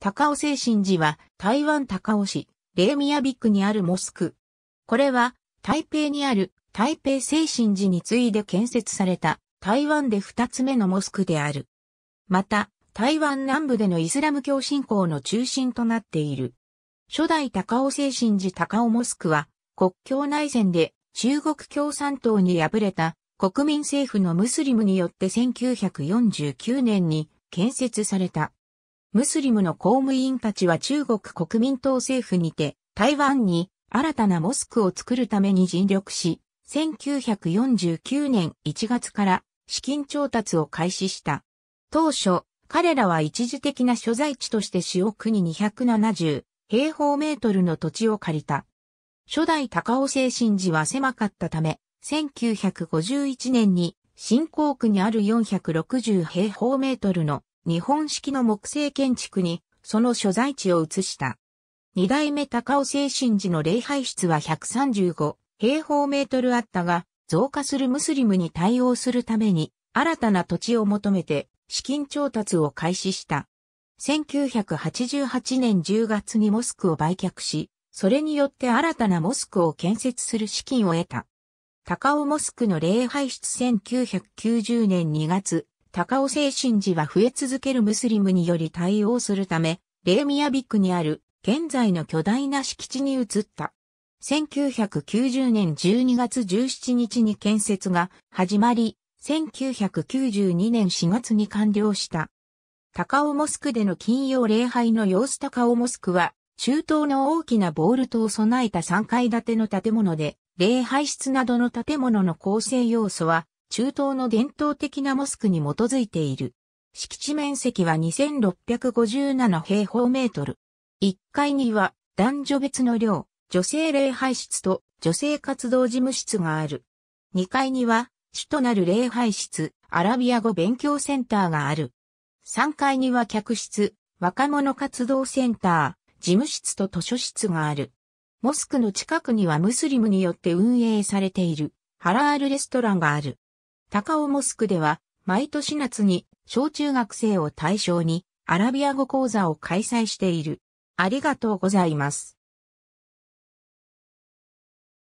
高尾精神寺は台湾高尾市、レーミアビックにあるモスク。これは台北にある台北精神寺に次いで建設された台湾で二つ目のモスクである。また、台湾南部でのイスラム教信仰の中心となっている。初代高尾精神寺高尾モスクは国境内戦で中国共産党に敗れた国民政府のムスリムによって1949年に建設された。ムスリムの公務員たちは中国国民党政府にて、台湾に新たなモスクを作るために尽力し、1949年1月から資金調達を開始した。当初、彼らは一時的な所在地として主奥に270平方メートルの土地を借りた。初代高尾精神寺は狭かったため、1951年に新興区にある460平方メートルの日本式の木製建築に、その所在地を移した。二代目高尾精神寺の礼拝室は135平方メートルあったが、増加するムスリムに対応するために、新たな土地を求めて、資金調達を開始した。1988年10月にモスクを売却し、それによって新たなモスクを建設する資金を得た。高尾モスクの礼拝室1990年2月、高尾精神寺は増え続けるムスリムにより対応するため、レーミアビックにある現在の巨大な敷地に移った。1990年12月17日に建設が始まり、1992年4月に完了した。高尾モスクでの金曜礼拝の様子高尾モスクは、中東の大きなボールトを備えた3階建ての建物で、礼拝室などの建物の構成要素は中東の伝統的なモスクに基づいている。敷地面積は2657平方メートル。1階には男女別の寮、女性礼拝室と女性活動事務室がある。2階には主となる礼拝室、アラビア語勉強センターがある。3階には客室、若者活動センター、事務室と図書室がある。モスクの近くにはムスリムによって運営されているハラールレストランがある。高尾モスクでは、毎年夏に小中学生を対象にアラビア語講座を開催している。ありがとうございます。